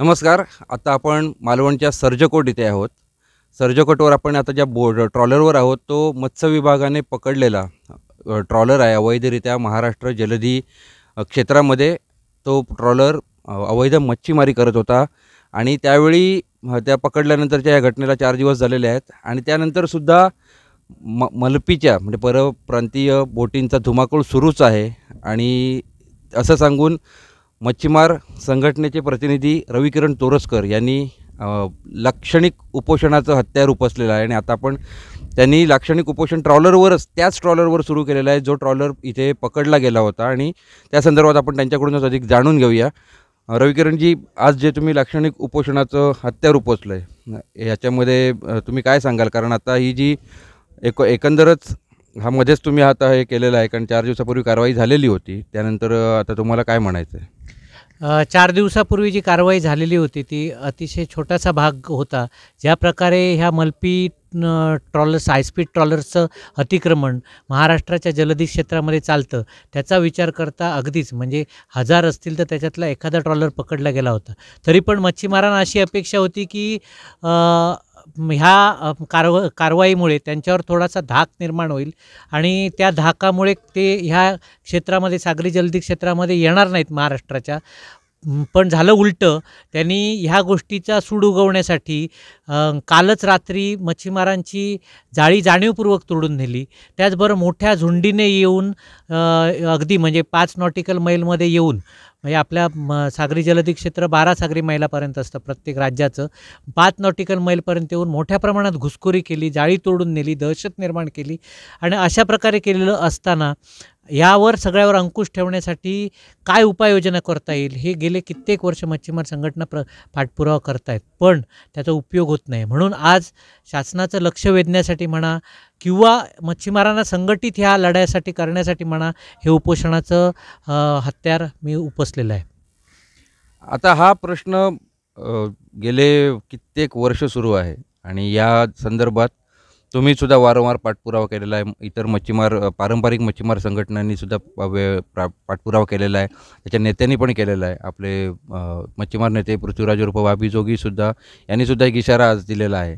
नमस्कार आता आपण मालवणच्या सर्जकोट इथे आहोत सर्जकोटवर आपण आता ज्या बोर्ड ट्रॉलरवर आहोत तो मत्स्य विभागाने पकडलेला ट्रॉलर आहे अवैधरित्या महाराष्ट्र जलधी क्षेत्रामध्ये तो ट्रॉलर अवैध मच्छीमारी करत होता आणि त्यावेळी त्या पकडल्यानंतरच्या या घटनेला चार दिवस झालेले आहेत आणि त्यानंतरसुद्धा म मलपीच्या म्हणजे परप्रांतीय बोटींचा धुमाकूळ सुरूच आहे आणि असं सांगून मच्छीमार संघटनेचे प्रतिनिधी रविकिरण तोरसकर यांनी लाक्षणिक उपोषणाचं हत्यार उपसलेलं आहे आणि आता आपण त्यांनी लाक्षणिक उपोषण ट्रॉलरवरच त्याच ट्रॉलरवर सुरू केलेलं आहे जो ट्रॉलर इथे पकडला गेला होता आणि त्या संदर्भात आपण त्यांच्याकडूनच अधिक जाणून घेऊया रविकिरणजी आज जे तुम्ही लाक्षणिक उपोषणाचं हत्यार उपसलं आहे याच्यामध्ये तुम्ही काय सांगाल कारण आता ही जी एक एकंदरच हा मध्येच तुम्ही आता हे केलेलं आहे कारण चार दिवसापूर्वी कारवाई झालेली होती त्यानंतर आता तुम्हाला काय म्हणायचं आहे चार दिवसापूर्वी जी कारवाई झालेली होती ती अतिशय छोटासा भाग होता ज्या प्रकारे ह्या मलपी ट्रॉलर्स हायस्पीड ट्रॉलर्सचं अतिक्रमण महाराष्ट्राच्या जलदी क्षेत्रामध्ये चालतं त्याचा विचार करता अगदीच म्हणजे हजार असतील तर त्याच्यातला एखादा ट्रॉलर पकडला गेला होता तरी पण मच्छीमारांना अशी अपेक्षा होती की ह्या कारव कारवाईमुळे त्यांच्यावर थोडासा धाक निर्माण होईल आणि त्या धाकामुळे ते ह्या क्षेत्रामध्ये सागरी जलदी क्षेत्रामध्ये येणार नाहीत महाराष्ट्राच्या पण झालं उलटं त्यांनी ह्या गोष्टीचा सूड उगवण्यासाठी कालच रात्री मच्छीमारांची जाळी जाणीवपूर्वक तोडून नेली त्याचबरोबर मोठ्या झुंडीने येऊन अगदी म्हणजे पाच नॉटिकल मैलमध्ये येऊन म्हणजे आपल्या म सागरी जलदी क्षेत्र बारा सागरी मैलापर्यंत असतं प्रत्येक राज्याचं पाच नॉटिकल मैलपर्यंत येऊन मोठ्या प्रमाणात घुसखोरी केली जाळी तोडून नेली दहशत निर्माण केली आणि अशा प्रकारे केलेलं असताना यावर सगळ्यावर अंकुश ठेवण्यासाठी काय उपाययोजना करता येईल हे गेले कित्येक वर्ष मच्छीमार संघटना प्र पाठपुरावा करतायत पण त्याचा उपयोग होत नाही म्हणून आज शासनाचं लक्ष वेधण्यासाठी म्हणा किंवा मच्छीमारांना संघटित ह्या लढ्यासाठी करण्यासाठी म्हणा हे उपोषणाचं हत्यार मी उपसलेलं आहे आता हा प्रश्न गेले कित्येक वर्ष सुरू आहे आणि या संदर्भात तुम्ही सुद्धा वारंवार पाठपुरावा केलेला आहे इतर मच्छीमार पारंपरिक मच्छीमार संघटनांनी सुद्धा पाठपुरावा केलेला आहे त्याच्या नेत्यांनी पण केलेला आहे आपले मच्छीमार नेते पृथ्वीराज उर्फ वाबी जोगीसुद्धा सुद्धा एक इशारा आज दिलेला आहे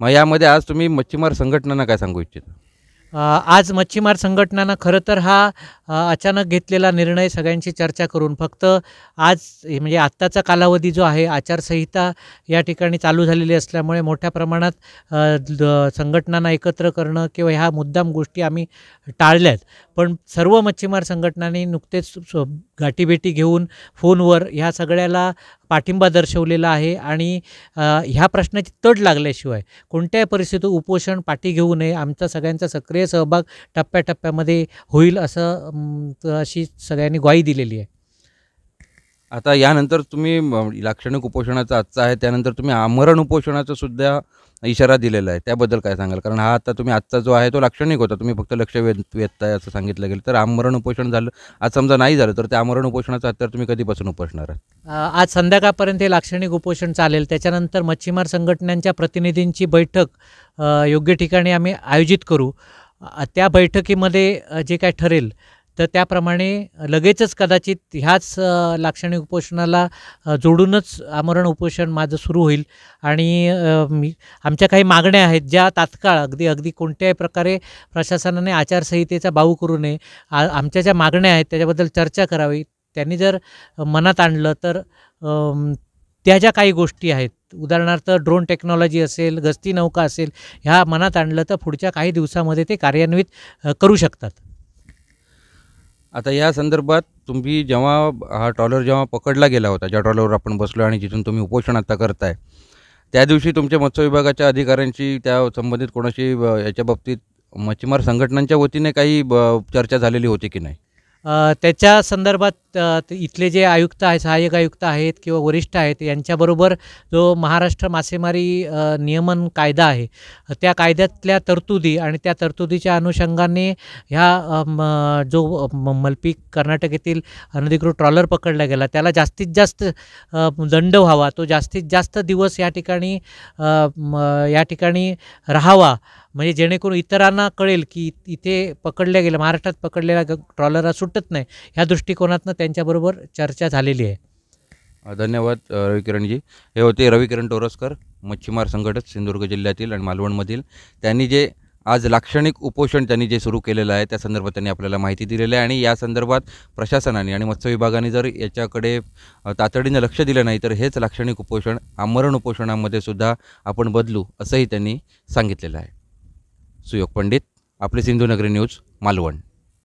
मग यामध्ये आज तुम्ही मच्छीमार संघटनांना काय सांगू इच्छिता आज मच्छीमार संघटनांना खरं तर हा अचानक घेतलेला निर्णय सगळ्यांशी चर्चा करून फक्त आज म्हणजे आत्ताचा कालावधी जो आहे आचारसंहिता या ठिकाणी चालू झालेली असल्यामुळे मोठ्या प्रमाणात संघटनांना एकत्र करणं किंवा ह्या मुद्दाम गोष्टी आम्ही टाळल्यात पण सर्व मच्छीमार संघटनांनी नुकतेच गाठीभेटी घेऊन फोनवर ह्या सगळ्याला पाठिंबा दर्शवलेला आहे आणि ह्या प्रश्नाची तड लागल्याशिवाय कोणत्याही परिस्थितीत उपोषण पाठी घेऊ नये आमचा सगळ्यांचा सक्रिय सहभाग टप्प्याटप्प्यामध्ये होईल असं अशी सगळ्यांनी ग्वाही दिलेली आहे आता यानंतर तुम्ही लाक्षणिक उपोषणाचा आजचा आहे त्यानंतर तुम्ही आमरण उपोषणाचा सुद्धा इशारा दिलेला आहे त्याबद्दल काय सांगाल कारण हा आता तुम्ही आजचा जो आहे तो लाक्षणिक होता तुम्ही फक्त लक्ष वेध वेधताय असं सांगितलं गेलं तर आमरण उपोषण झालं आज समजा नाही झालं तर त्या आमरण उपोषणाचा हत्यार तुम्ही कधीपासून उपोषणार आज संध्याकाळपर्यंत हे लाक्षणिक उपोषण चालेल त्याच्यानंतर मच्छीमार संघटनांच्या प्रतिनिधींची बैठक योग्य ठिकाणी आम्ही आयोजित करू त्या बैठकीमध्ये जे काय ठरेल तर त्याप्रमाणे लगेचच कदाचित ह्याच लाक्षणिक उपोषणाला जोडूनच आमरण उपोषण माझं सुरू होईल आणि आमच्या काही मागण्या आहेत ज्या तात्काळ अगदी अगदी कोणत्याही प्रकारे प्रशासनाने आचारसंहितेचा बाऊ करू नये आ आमच्या ज्या मागण्या आहेत त्याच्याबद्दल चर्चा करावी त्यांनी जर मनात आणलं तर त्या ज्या काही गोष्टी आहेत उदाहरणार्थ ड्रोन टेक्नॉलॉजी असेल गस्ती नौका असेल ह्या मनात आणलं तर पुढच्या काही दिवसामध्ये ते कार्यान्वित करू शकतात आता या संदर्भात तुम्ही जेव्हा हा ट्रॉलर जेव्हा पकडला गेला होता ज्या ट्रॉलरवर आपण बसलो आणि जिथून तुम्ही उपोषण आता करताय त्या दिवशी तुमच्या मत्स्य विभागाच्या अधिकाऱ्यांशी त्या संबंधित कोणाशी याच्या बाबतीत मच्छीमार संघटनांच्या वतीने काही चर्चा झालेली होती की नाही त्याच्या संदर्भात इथले जे आयुक्त आहे सहाय्यक आयुक्त आहेत किंवा वरिष्ठ आहेत यांच्याबरोबर जो महाराष्ट्र मासेमारी नियमन कायदा आहे त्या कायद्यातल्या तरतुदी आणि त्या तरतुदीच्या अनुषंगाने ह्या जो मलपी कर्नाटक येथील अनधिकृत ट्रॉलर पकडला गेला त्याला जास्तीत जास्त दंड व्हावा तो जास्तीत जास्त दिवस या ठिकाणी या ठिकाणी राहावा म्हणजे जेणेकरून इतरांना कळेल की इथे पकडल्या गेलं महाराष्ट्रात पकडलेला ट्रॉलर असून सुटत नाही ह्या दृष्टिकोनातनं त्यांच्याबरोबर चर्चा झालेली आहे धन्यवाद रवी किरणजी हे होते रवी किरण टोरसकर मच्छीमार संघटक सिंधुदुर्ग जिल्ह्यातील आणि मालवणमधील त्यांनी जे आज लाक्षणिक उपोषण त्यांनी जे सुरू केलेलं आहे त्या संदर्भात त्यांनी आपल्याला माहिती दिलेली आहे आणि या संदर्भात प्रशासनाने आणि मत्स्य विभागाने जर याच्याकडे तातडीनं लक्ष दिलं नाही तर हेच लाक्षणिक उपोषण आमरण उपोषणामध्ये सुद्धा आपण बदलू असंही त्यांनी सांगितलेलं आहे सुयोग पंडित आपले सिंधुनगरी न्यूज मालवण